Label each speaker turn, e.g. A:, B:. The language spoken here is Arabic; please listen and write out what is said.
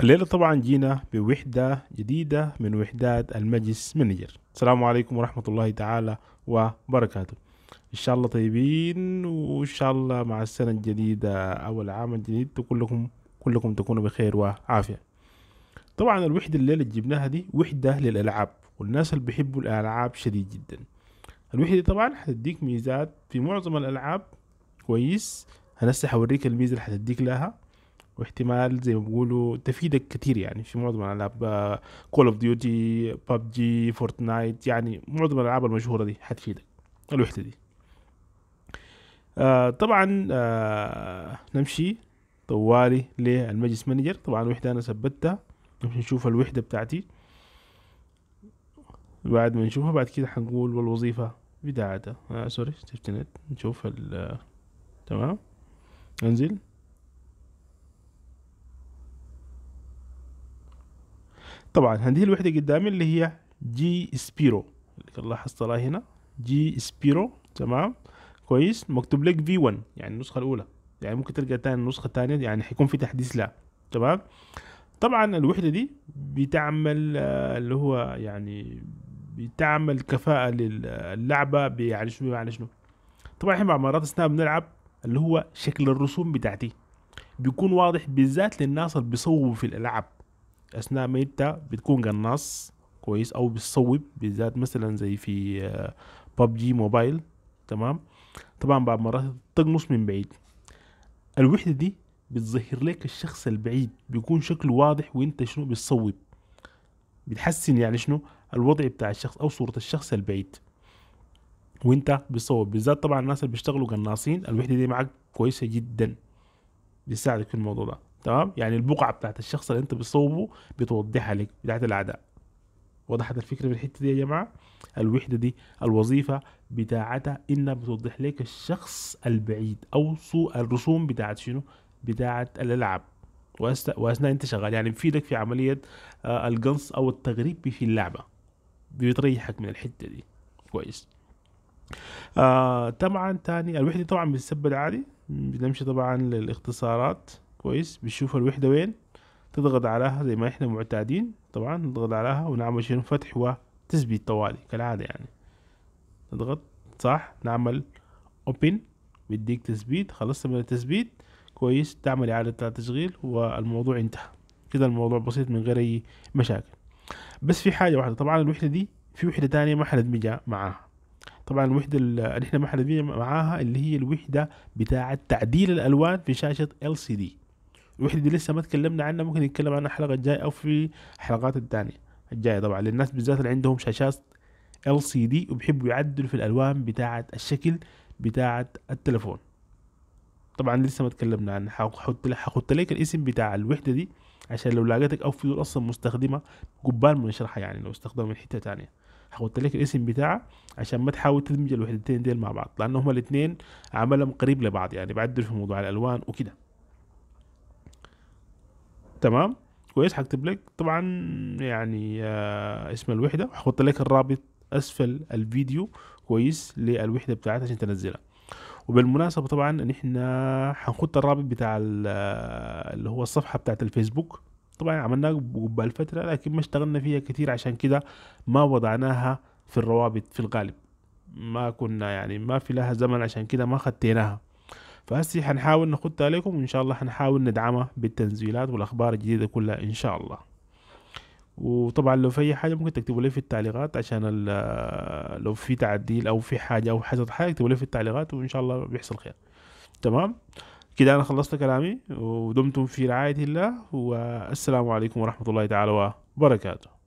A: الليلة طبعا جينا بوحدة جديدة من وحدات المجلس منجر السلام عليكم ورحمة الله تعالى وبركاته إن شاء الله طيبين وإن شاء الله مع السنة الجديدة أو العام الجديد كلكم كلكم تكونوا بخير وعافية طبعا الوحدة الليلة اللي جبناها دي وحدة للألعاب والناس اللي بيحبوا الألعاب شديد جدا الوحدة طبعا هتديك ميزات في معظم الألعاب كويس هنسي هوريك الميزة اللي هتديك لها واحتمال زي ما بيقولوا تفيدك كتير يعني في معظم الالعاب كول اوف ديوتي ببجي فورتنايت يعني معظم الالعاب المشهوره دي حتفيدك الوحده دي آه طبعا آه نمشي طوالي للمجلس مانجر طبعا الوحده انا ثبتها نمشي نشوف الوحده بتاعتي بعد ما نشوفها بعد كده حنقول والوظيفة بتاعتها آه سوري نت نشوف ال آه، تمام انزل طبعا هذه الوحدة قدامي اللي هي جي سبيرو اللي حصلها هنا جي سبيرو تمام كويس مكتوب لك في 1 يعني النسخة الأولى يعني ممكن تلقى تاني النسخة الثانية يعني حيكون في تحديث لها تمام طبعا الوحدة دي بتعمل آه، اللي هو يعني بتعمل كفاءة للعبة يعني شنو يعني شنو طبعا احنا مرات اثناء بنلعب اللي هو شكل الرسوم بتاعتي بيكون واضح بالذات للناس اللي بيصوروا في الالعاب اثناء ما انت بتكون قناص كويس او بتصوب بالذات مثلا زي في آه، ببجي موبايل تمام طبعا بعض مرات تقنص من بعيد الوحده دي بتظهر لك الشخص البعيد بيكون شكله واضح وانت شنو بتصوب بتحسن يعني شنو الوضع بتاع الشخص او صوره الشخص البعيد وانت بتصوب بالذات طبعا الناس اللي بيشتغلوا قناصين الوحده دي معك كويسه جدا بيساعدك في الموضوع ده تمام يعني البقعه بتاعت الشخص اللي انت بتصوبه بتوضحها لك بتاعت الاعداء وضحت الفكره في الحته دي يا جماعه الوحده دي الوظيفه بتاعتها انها بتوضح لك الشخص البعيد او سوء الرسوم بتاعت شنو بتاعت الالعاب واثناء انت شغال يعني بفيدك في عمليه آه، القنص او التغريب في اللعبه بتريحك من الحته دي كويس آه طبعا تاني الوحده طبعا بتثبت عادي بنمشي طبعا للاختصارات كويس بتشوف الوحدة وين تضغط عليها زي ما احنا معتادين طبعا نضغط عليها ونعمل شنو فتح وتثبيت طوالي كالعادة يعني نضغط صح نعمل open بيديك تثبيت خلصت من التثبيت كويس تعمل إعادة تشغيل والموضوع انتهى كده الموضوع بسيط من غير أي مشاكل بس في حاجة واحدة طبعا الوحدة دي في وحدة تانية ما حندمجها معاها طبعا الوحدة اللي احنا ما حندمجها معاها اللي هي الوحدة بتاعة تعديل الألوان في شاشة LCD الوحده دي لسه ما تكلمنا عنها ممكن نتكلم عنها الحلقه الجايه او في الحلقات الثانيه الجايه طبعا للناس بالذات اللي عندهم شاشات ال سي دي وبيحبوا يعدلوا في الالوان بتاعه الشكل بتاعه التلفون طبعا لسه ما تكلمنا عنها هحط لك هحط لك الاسم بتاع الوحده دي عشان لو لاقيتك او في دول اصلا مستخدمه قبال ما نشرحها يعني لو استخدمها من حته تانية هحط لك الاسم بتاعه عشان ما تحاول تدمج الوحدتين ديل مع بعض لان هما الاثنين عملهم قريب لبعض يعني بعدل في موضوع الالوان وكده تمام كويس حكتب لك طبعا يعني آه اسم الوحده وحط لك الرابط اسفل الفيديو كويس للوحده بتاعتها عشان تنزلها وبالمناسبه طبعا احنا هنحط الرابط بتاع آه، اللي هو الصفحه بتاعت الفيسبوك طبعا عملناه قبل فتره لكن ما اشتغلنا فيها كثير عشان كده ما وضعناها في الروابط في الغالب ما كنا يعني ما في لها زمن عشان كده ما خدتيناها فهسي حنحاول نخدها لكم وإن شاء الله حنحاول ندعمها بالتنزيلات والأخبار الجديدة كلها إن شاء الله وطبعا لو في أي حاجة ممكن تكتبوا لي في التعليقات عشان آه، لو في تعديل أو في حاجة أو حصلت حاجة اكتبوا لي في التعليقات وإن شاء الله بيحصل خير تمام كده أنا خلصت كلامي ودمتم في رعاية الله والسلام عليكم ورحمة الله تعالى وبركاته